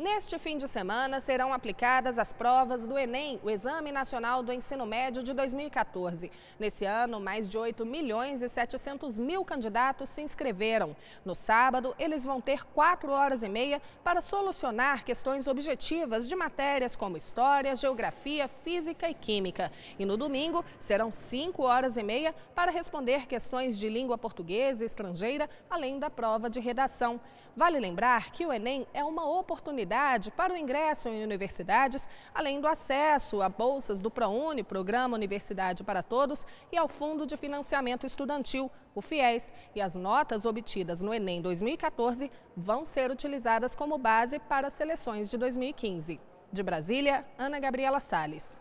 Neste fim de semana serão aplicadas as provas do Enem, o Exame Nacional do Ensino Médio de 2014. Nesse ano, mais de 8 milhões e 700 mil candidatos se inscreveram. No sábado, eles vão ter 4 horas e meia para solucionar questões objetivas de matérias como História, Geografia, Física e Química. E no domingo, serão 5 horas e meia para responder questões de língua portuguesa e estrangeira, além da prova de redação. Vale lembrar que o Enem é uma oportunidade para o ingresso em universidades, além do acesso a bolsas do ProUni, Programa Universidade para Todos, e ao Fundo de Financiamento Estudantil, o FIES. E as notas obtidas no Enem 2014 vão ser utilizadas como base para as seleções de 2015. De Brasília, Ana Gabriela Salles.